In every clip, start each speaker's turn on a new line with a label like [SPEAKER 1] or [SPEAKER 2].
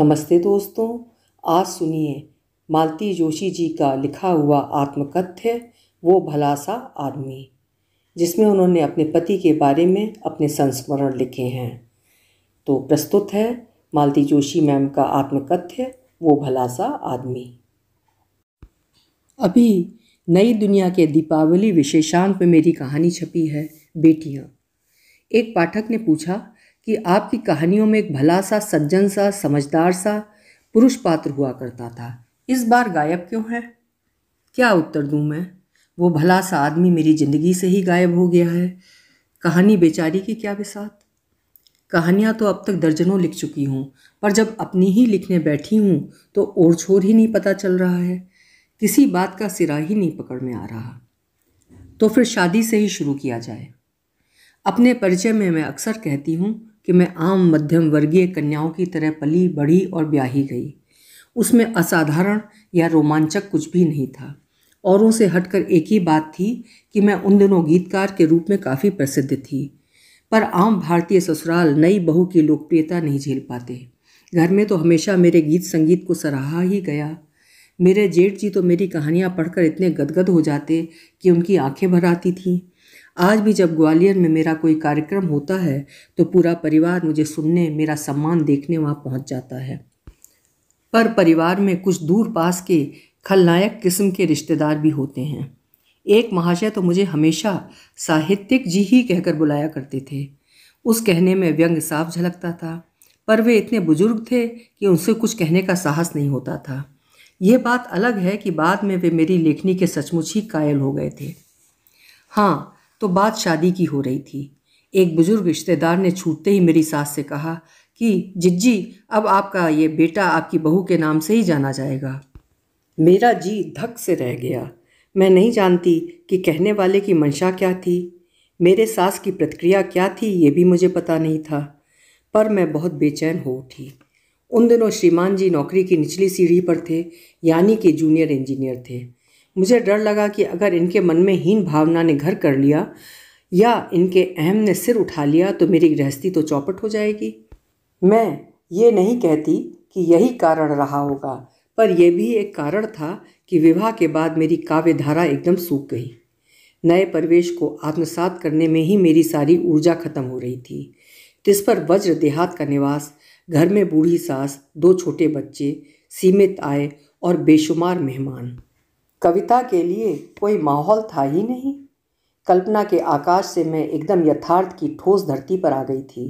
[SPEAKER 1] नमस्ते दोस्तों आज सुनिए मालती जोशी जी का लिखा हुआ आत्मकथ्य वो भला सा आदमी जिसमें उन्होंने अपने पति के बारे में अपने संस्मरण लिखे हैं तो प्रस्तुत है मालती जोशी मैम का आत्मकथ्य वो भला सा आदमी अभी नई दुनिया के दीपावली विशेषांक में मेरी कहानी छपी है बेटियाँ एक पाठक ने पूछा कि आपकी कहानियों में एक भला सा सज्जन सा समझदार सा पुरुष पात्र हुआ करता था इस बार गायब क्यों है क्या उत्तर दूँ मैं वो भला सा आदमी मेरी ज़िंदगी से ही गायब हो गया है कहानी बेचारी की क्या बिसात कहानियाँ तो अब तक दर्जनों लिख चुकी हूँ पर जब अपनी ही लिखने बैठी हूँ तो और छोर ही नहीं पता चल रहा है किसी बात का सिरा ही नहीं पकड़ में आ रहा तो फिर शादी से ही शुरू किया जाए अपने परिचय में मैं अक्सर कहती हूँ कि मैं आम मध्यम वर्गीय कन्याओं की तरह पली बढ़ी और ब्याही गई उसमें असाधारण या रोमांचक कुछ भी नहीं था औरों से हटकर एक ही बात थी कि मैं उन दिनों गीतकार के रूप में काफ़ी प्रसिद्ध थी पर आम भारतीय ससुराल नई बहू की लोकप्रियता नहीं झेल पाते घर में तो हमेशा मेरे गीत संगीत को सराहा ही गया मेरे जेठ जी तो मेरी कहानियाँ पढ़कर इतने गदगद हो जाते कि उनकी आंखें भर आती थीं आज भी जब ग्वालियर में मेरा कोई कार्यक्रम होता है तो पूरा परिवार मुझे सुनने मेरा सम्मान देखने वहाँ पहुँच जाता है पर परिवार में कुछ दूर पास के खलनायक किस्म के रिश्तेदार भी होते हैं एक महाशय तो मुझे हमेशा साहित्यिक जी ही कहकर बुलाया करते थे उस कहने में व्यंग साफ झलकता था पर वे इतने बुजुर्ग थे कि उनसे कुछ कहने का साहस नहीं होता था यह बात अलग है कि बाद में वे मेरी लेखनी के सचमुच ही कायल हो गए थे हाँ तो बात शादी की हो रही थी एक बुजुर्ग रिश्तेदार ने छूटते ही मेरी सास से कहा कि जिज्जी अब आपका ये बेटा आपकी बहू के नाम से ही जाना जाएगा मेरा जी धक से रह गया मैं नहीं जानती कि कहने वाले की मंशा क्या थी मेरे सास की प्रतिक्रिया क्या थी ये भी मुझे पता नहीं था पर मैं बहुत बेचैन हो उठी उन दिनों श्रीमान जी नौकरी की निचली सीढ़ी पर थे यानी कि जूनियर इंजीनियर थे मुझे डर लगा कि अगर इनके मन में हीन भावना ने घर कर लिया या इनके अहम ने सिर उठा लिया तो मेरी गृहस्थी तो चौपट हो जाएगी मैं ये नहीं कहती कि यही कारण रहा होगा पर यह भी एक कारण था कि विवाह के बाद मेरी काव्य धारा एकदम सूख गई नए परिवेश को आत्मसात करने में ही मेरी सारी ऊर्जा खत्म हो रही थी जिस पर वज्र देहात का निवास घर में बूढ़ी सास दो छोटे बच्चे सीमित आय और बेशुमार मेहमान कविता के लिए कोई माहौल था ही नहीं कल्पना के आकाश से मैं एकदम यथार्थ की ठोस धरती पर आ गई थी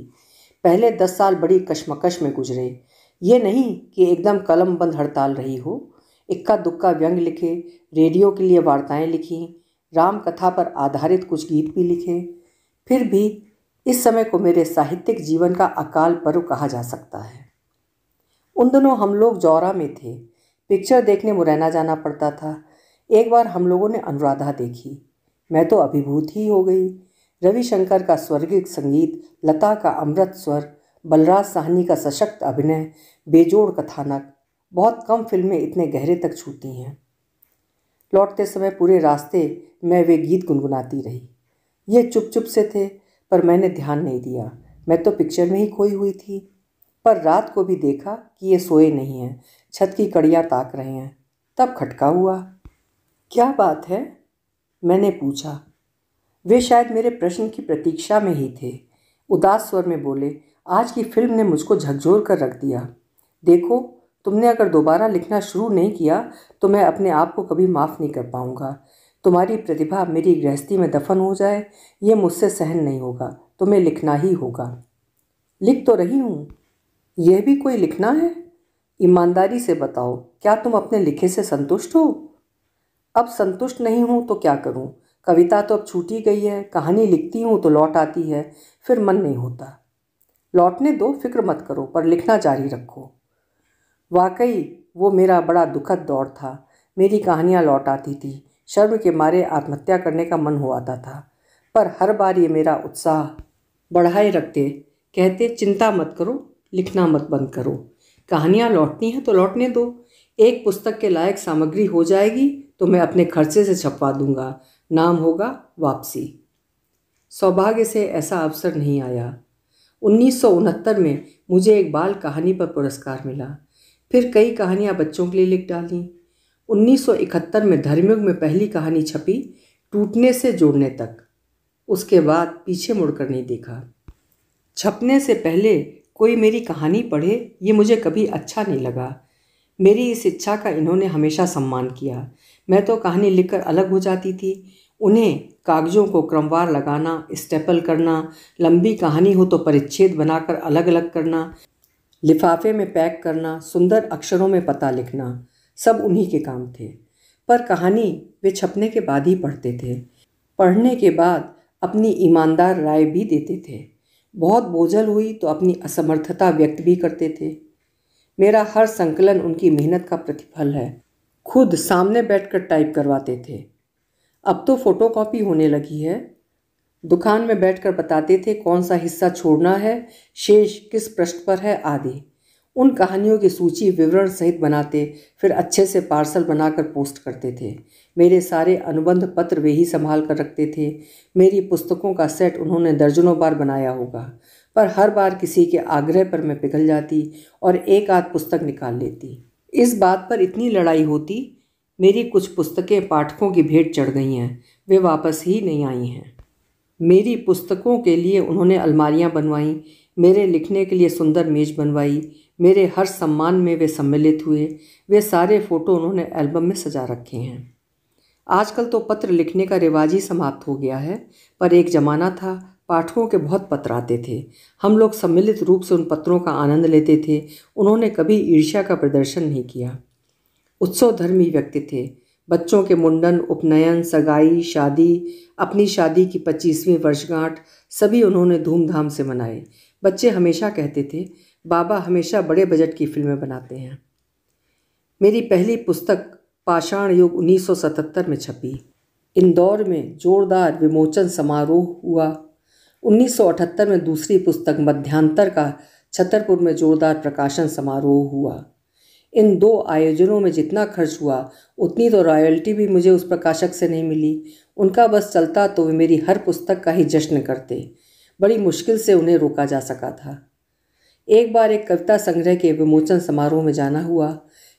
[SPEAKER 1] पहले दस साल बड़ी कश्मकश में गुजरे ये नहीं कि एकदम कलम बंद हड़ताल रही हो इक्का दुक्का व्यंग लिखे रेडियो के लिए वार्ताएं लिखी राम कथा पर आधारित कुछ गीत भी लिखे फिर भी इस समय को मेरे साहित्यिक जीवन का अकाल पर्व कहा जा सकता है उन दिनों हम लोग जौरा में थे पिक्चर देखने मुरैना जाना पड़ता था एक बार हम लोगों ने अनुराधा देखी मैं तो अभिभूत ही हो गई रविशंकर का स्वर्गिक संगीत लता का अमृत स्वर बलराज साहनी का सशक्त अभिनय बेजोड़ कथानक बहुत कम फिल्में इतने गहरे तक छूती हैं लौटते समय पूरे रास्ते मैं वे गीत गुनगुनाती रही ये चुप चुप से थे पर मैंने ध्यान नहीं दिया मैं तो पिक्चर में ही खोई हुई थी पर रात को भी देखा कि ये सोए नहीं हैं छत की कड़ियाँ ताक रहे हैं तब खटका हुआ क्या बात है मैंने पूछा वे शायद मेरे प्रश्न की प्रतीक्षा में ही थे उदास स्वर में बोले आज की फिल्म ने मुझको झकझोर कर रख दिया देखो तुमने अगर दोबारा लिखना शुरू नहीं किया तो मैं अपने आप को कभी माफ़ नहीं कर पाऊँगा तुम्हारी प्रतिभा मेरी गृहस्थी में दफन हो जाए ये मुझसे सहन नहीं होगा तुम्हें लिखना ही होगा लिख तो रही हूँ यह भी कोई लिखना है ईमानदारी से बताओ क्या तुम अपने लिखे से संतुष्ट हो अब संतुष्ट नहीं हूँ तो क्या करूँ कविता तो अब छूटी गई है कहानी लिखती हूँ तो लौट आती है फिर मन नहीं होता लौटने दो फिक्र मत करो पर लिखना जारी रखो वाकई वो मेरा बड़ा दुखद दौर था मेरी कहानियाँ लौट आती थी शर्म के मारे आत्महत्या करने का मन हो आता था पर हर बार ये मेरा उत्साह बढ़ाए रखते कहते चिंता मत करो लिखना मत बंद करो कहानियाँ लौटनी हैं तो लौटने दो एक पुस्तक के लायक सामग्री हो जाएगी तो मैं अपने खर्चे से छपवा दूंगा नाम होगा वापसी सौभाग्य से ऐसा अवसर नहीं आया उन्नीस में मुझे एक बाल कहानी पर पुरस्कार मिला फिर कई कहानियाँ बच्चों के लिए लिख डाली 1971 में धर्मयुग में पहली कहानी छपी टूटने से जोड़ने तक उसके बाद पीछे मुड़कर नहीं देखा छपने से पहले कोई मेरी कहानी पढ़े ये मुझे कभी अच्छा नहीं लगा मेरी इस इच्छा का इन्होंने हमेशा सम्मान किया मैं तो कहानी लिखकर अलग हो जाती थी उन्हें कागज़ों को क्रमवार लगाना स्टेपल करना लंबी कहानी हो तो परिच्छेद बनाकर अलग अलग करना लिफाफे में पैक करना सुंदर अक्षरों में पता लिखना सब उन्हीं के काम थे पर कहानी वे छपने के बाद ही पढ़ते थे पढ़ने के बाद अपनी ईमानदार राय भी देते थे बहुत बोझल हुई तो अपनी असमर्थता व्यक्त भी करते थे मेरा हर संकलन उनकी मेहनत का प्रतिफल है खुद सामने बैठकर टाइप करवाते थे अब तो फोटोकॉपी होने लगी है दुकान में बैठकर बताते थे कौन सा हिस्सा छोड़ना है शेष किस पृष्ठ पर है आदि उन कहानियों की सूची विवरण सहित बनाते फिर अच्छे से पार्सल बनाकर पोस्ट करते थे मेरे सारे अनुबंध पत्र वे ही संभाल कर रखते थे मेरी पुस्तकों का सेट उन्होंने दर्जनों बार बनाया होगा पर हर बार किसी के आग्रह पर मैं पिघल जाती और एक आध पुस्तक निकाल लेती इस बात पर इतनी लड़ाई होती मेरी कुछ पुस्तकें पाठकों की भेंट चढ़ गई हैं वे वापस ही नहीं आई हैं मेरी पुस्तकों के लिए उन्होंने अलमारियाँ बनवाईं मेरे लिखने के लिए सुंदर मेज बनवाई मेरे हर सम्मान में वे सम्मिलित हुए वे सारे फ़ोटो उन्होंने एल्बम में सजा रखे हैं आजकल तो पत्र लिखने का रिवाज ही समाप्त हो गया है पर एक ज़माना था पाठकों के बहुत पत्र आते थे हम लोग सम्मिलित रूप से उन पत्रों का आनंद लेते थे उन्होंने कभी ईर्ष्या का प्रदर्शन नहीं किया उत्सव धर्मी व्यक्ति थे बच्चों के मुंडन उपनयन सगाई शादी अपनी शादी की पच्चीसवीं वर्षगांठ सभी उन्होंने धूमधाम से मनाए बच्चे हमेशा कहते थे बाबा हमेशा बड़े बजट की फिल्में बनाते हैं मेरी पहली पुस्तक पाषाण युग 1977 में छपी इंदौर में जोरदार विमोचन समारोह हुआ 1978 में दूसरी पुस्तक मध्यांतर का छतरपुर में जोरदार प्रकाशन समारोह हुआ इन दो आयोजनों में जितना खर्च हुआ उतनी तो रॉयल्टी भी मुझे उस प्रकाशक से नहीं मिली उनका बस चलता तो वे मेरी हर पुस्तक का ही जश्न करते बड़ी मुश्किल से उन्हें रोका जा सका था एक बार एक कविता संग्रह के विमोचन समारोह में जाना हुआ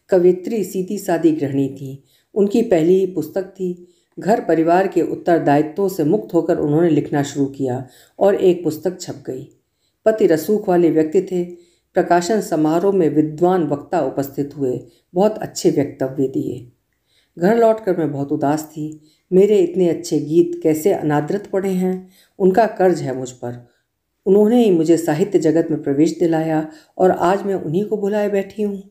[SPEAKER 1] कवित्री सीधी सादी गृहिणी थी उनकी पहली ही पुस्तक थी घर परिवार के उत्तरदायित्वों से मुक्त होकर उन्होंने लिखना शुरू किया और एक पुस्तक छप गई पति रसूख वाले व्यक्ति थे प्रकाशन समारोह में विद्वान वक्ता उपस्थित हुए बहुत अच्छे वक्तव्य दिए घर लौटकर मैं बहुत उदास थी मेरे इतने अच्छे गीत कैसे अनादृत पड़े हैं उनका कर्ज है मुझ पर उन्होंने ही मुझे साहित्य जगत में प्रवेश दिलाया और आज मैं उन्हीं को बुलाए बैठी हूँ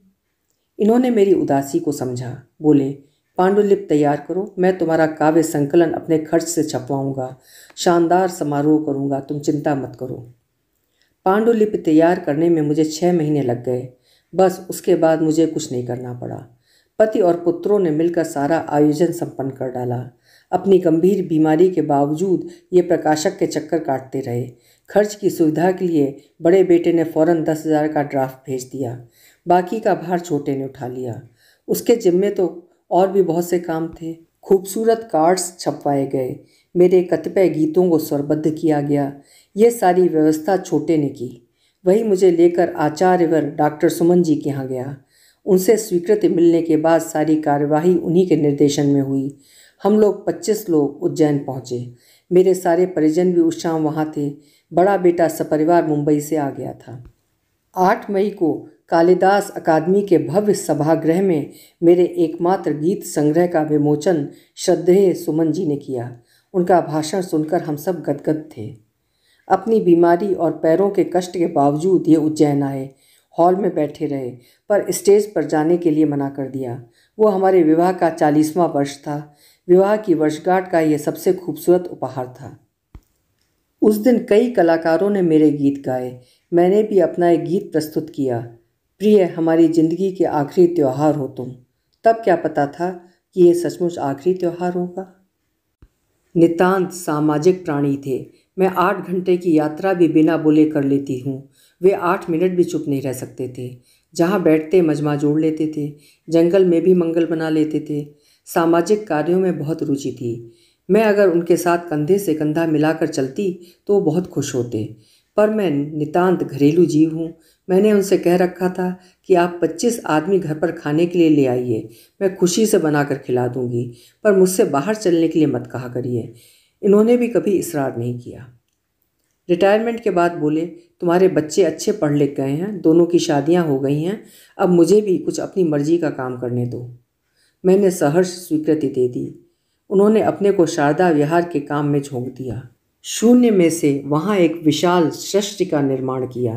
[SPEAKER 1] इन्होंने मेरी उदासी को समझा बोले पांडुलिप तैयार करो मैं तुम्हारा काव्य संकलन अपने खर्च से छपवाऊंगा शानदार समारोह करूंगा तुम चिंता मत करो पांडुलिपि तैयार करने में मुझे छः महीने लग गए बस उसके बाद मुझे कुछ नहीं करना पड़ा पति और पुत्रों ने मिलकर सारा आयोजन संपन्न कर डाला अपनी गंभीर बीमारी के बावजूद ये प्रकाशक के चक्कर काटते रहे खर्च की सुविधा के लिए बड़े बेटे ने फौरन दस हज़ार का ड्राफ्ट भेज दिया बाकी का भार छोटे ने उठा लिया उसके जिम्मे तो और भी बहुत से काम थे खूबसूरत कार्ड्स छपवाए गए मेरे कतिपय गीतों को स्वरबद्ध किया गया ये सारी व्यवस्था छोटे ने की वही मुझे लेकर आचार्यवर डॉक्टर सुमन जी के यहाँ गया उनसे स्वीकृति मिलने के बाद सारी कार्यवाही उन्हीं के निर्देशन में हुई हम लोग पच्चीस लोग उज्जैन पहुँचे मेरे सारे परिजन भी उस शाम वहाँ थे बड़ा बेटा सपरिवार मुंबई से आ गया था आठ मई को कालिदास अकादमी के भव्य सभागृह में मेरे एकमात्र गीत संग्रह का विमोचन श्रद्धेय सुमन जी ने किया उनका भाषण सुनकर हम सब गदगद थे अपनी बीमारी और पैरों के कष्ट के बावजूद ये उज्जैन आए हॉल में बैठे रहे पर स्टेज पर जाने के लिए मना कर दिया वो हमारे विवाह का चालीसवां वर्ष था विवाह की वर्षगांठ का ये सबसे खूबसूरत उपहार था उस दिन कई कलाकारों ने मेरे गीत गाए मैंने भी अपना एक गीत प्रस्तुत किया प्रिय हमारी ज़िंदगी के आखिरी त्यौहार हो तुम तब क्या पता था कि ये सचमुच आखिरी त्यौहार होगा नितांत सामाजिक प्राणी थे मैं आठ घंटे की यात्रा भी बिना बोले कर लेती हूँ वे आठ मिनट भी चुप नहीं रह सकते थे जहाँ बैठते मजमा जोड़ लेते थे जंगल में भी मंगल बना लेते थे सामाजिक कार्यों में बहुत रुचि थी मैं अगर उनके साथ कंधे से कंधा मिलाकर चलती तो वो बहुत खुश होते पर मैं नितांत घरेलू जीव हूँ मैंने उनसे कह रखा था कि आप 25 आदमी घर पर खाने के लिए ले आइए मैं खुशी से बनाकर खिला दूंगी पर मुझसे बाहर चलने के लिए मत कहा करिए इन्होंने भी कभी इसरार नहीं किया रिटायरमेंट के बाद बोले तुम्हारे बच्चे अच्छे पढ़ लिख गए हैं दोनों की शादियां हो गई हैं अब मुझे भी कुछ अपनी मर्जी का काम करने दो मैंने सहर्ष स्वीकृति दे दी उन्होंने अपने को शारदा विहार के काम में झोंक दिया शून्य में से वहाँ एक विशाल सृष्टि का निर्माण किया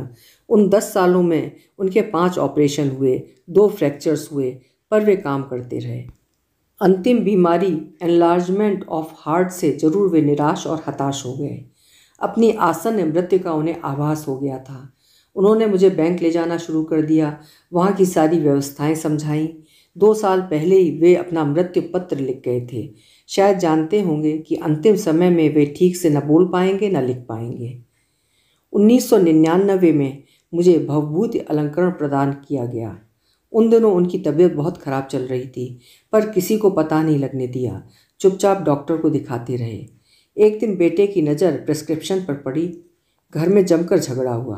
[SPEAKER 1] उन दस सालों में उनके पांच ऑपरेशन हुए दो फ्रैक्चर्स हुए पर वे काम करते रहे अंतिम बीमारी एनलार्जमेंट ऑफ हार्ट से जरूर वे निराश और हताश हो गए अपनी आसन्न मृत्यु का उन्हें आभास हो गया था उन्होंने मुझे बैंक ले जाना शुरू कर दिया वहाँ की सारी व्यवस्थाएँ समझाईं दो साल पहले ही वे अपना मृत्यु पत्र लिख गए थे शायद जानते होंगे कि अंतिम समय में वे ठीक से न बोल पाएंगे न लिख पाएंगे 1999 में मुझे भवभूत अलंकरण प्रदान किया गया उन दिनों उनकी तबीयत बहुत ख़राब चल रही थी पर किसी को पता नहीं लगने दिया चुपचाप डॉक्टर को दिखाते रहे एक दिन बेटे की नज़र प्रिस्क्रिप्शन पर पड़ी घर में जमकर झगड़ा हुआ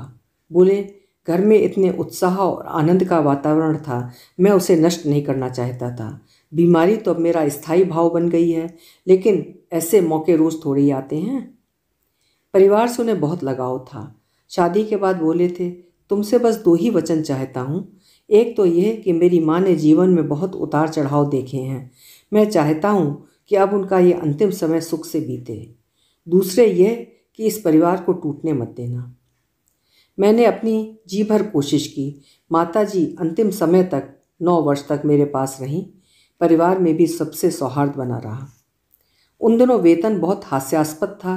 [SPEAKER 1] बोले घर में इतने उत्साह और आनंद का वातावरण था मैं उसे नष्ट नहीं करना चाहता था बीमारी तो अब मेरा स्थायी भाव बन गई है लेकिन ऐसे मौके रोज़ थोड़े ही आते हैं परिवार से उन्हें बहुत लगाव था शादी के बाद बोले थे तुमसे बस दो ही वचन चाहता हूँ एक तो यह कि मेरी माँ ने जीवन में बहुत उतार चढ़ाव देखे हैं मैं चाहता हूँ कि अब उनका ये अंतिम समय सुख से बीते दूसरे यह कि इस परिवार को टूटने मत देना मैंने अपनी जी भर कोशिश की माता जी अंतिम समय तक नौ वर्ष तक मेरे पास रहीं परिवार में भी सबसे सौहार्द बना रहा उन दिनों वेतन बहुत हास्यास्पद था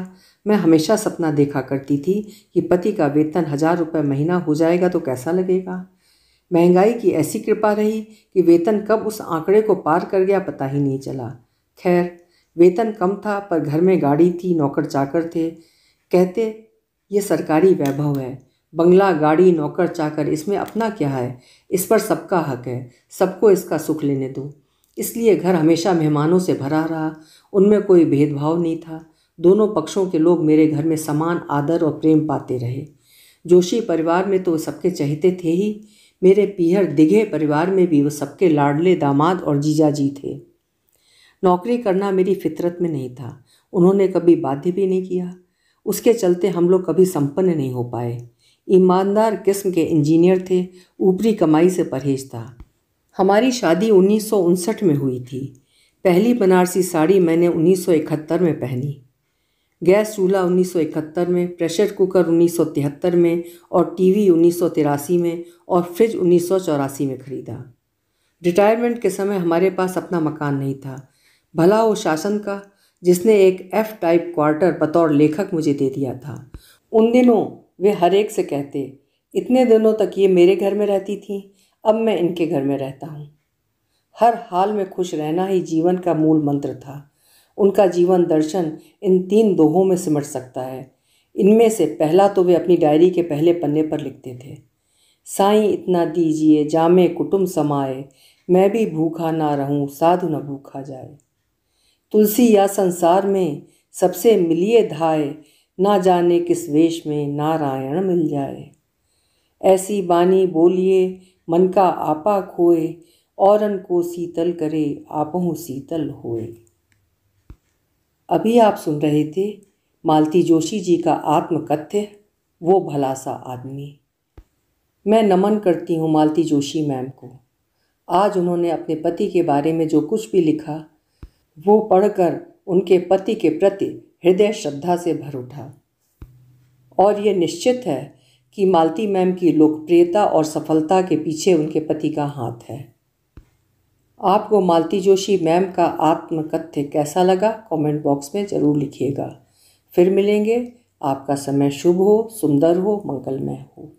[SPEAKER 1] मैं हमेशा सपना देखा करती थी कि पति का वेतन हजार रुपये महीना हो जाएगा तो कैसा लगेगा महंगाई की ऐसी कृपा रही कि वेतन कब उस आंकड़े को पार कर गया पता ही नहीं चला खैर वेतन कम था पर घर में गाड़ी थी नौकर चाकर थे कहते ये सरकारी वैभव है बंगला गाड़ी नौकर चाकर इसमें अपना क्या है इस पर सबका हक है सबको इसका सुख लेने दो इसलिए घर हमेशा मेहमानों से भरा रहा उनमें कोई भेदभाव नहीं था दोनों पक्षों के लोग मेरे घर में समान आदर और प्रेम पाते रहे जोशी परिवार में तो सबके चहते थे ही मेरे पीहर दिघे परिवार में भी वो सबके लाडले दामाद और जीजाजी थे नौकरी करना मेरी फितरत में नहीं था उन्होंने कभी बाध्य भी नहीं किया उसके चलते हम लोग कभी संपन्न नहीं हो पाए ईमानदार किस्म के इंजीनियर थे ऊपरी कमाई से परहेज था हमारी शादी उन्नीस में हुई थी पहली बनारसी साड़ी मैंने 1971 में पहनी गैस चूल्हा 1971 में प्रेशर कुकर 1973 में और टीवी वी में और फ्रिज उन्नीस में ख़रीदा रिटायरमेंट के समय हमारे पास अपना मकान नहीं था भला वो शासन का जिसने एक एफ़ टाइप क्वार्टर बतौर लेखक मुझे दे दिया था उन दिनों वे हर एक से कहते इतने दिनों तक ये मेरे घर में रहती थी अब मैं इनके घर में रहता हूँ हर हाल में खुश रहना ही जीवन का मूल मंत्र था उनका जीवन दर्शन इन तीन दोहों में सिमट सकता है इनमें से पहला तो वे अपनी डायरी के पहले पन्ने पर लिखते थे साईं इतना दीजिए जामे कुटुम्ब समाए मैं भी भूखा ना रहूं साधु न भूखा जाए तुलसी या संसार में सबसे मिलिए धाए ना जाने किस वेश में नारायण मिल जाए ऐसी बानी बोलिए मन का आपा खोए और उनको शीतल करे आपहु शीतल होए अभी आप सुन रहे थे मालती जोशी जी का आत्मकथ्य वो भला सा आदमी मैं नमन करती हूँ मालती जोशी मैम को आज उन्होंने अपने पति के बारे में जो कुछ भी लिखा वो पढ़कर उनके पति के प्रति हृदय श्रद्धा से भर उठा और ये निश्चित है कि मालती मैम की लोकप्रियता और सफलता के पीछे उनके पति का हाथ है आपको मालती जोशी मैम का आत्मकथ्य कैसा लगा कमेंट बॉक्स में ज़रूर लिखिएगा फिर मिलेंगे आपका समय शुभ हो सुंदर हो मंगलमय हो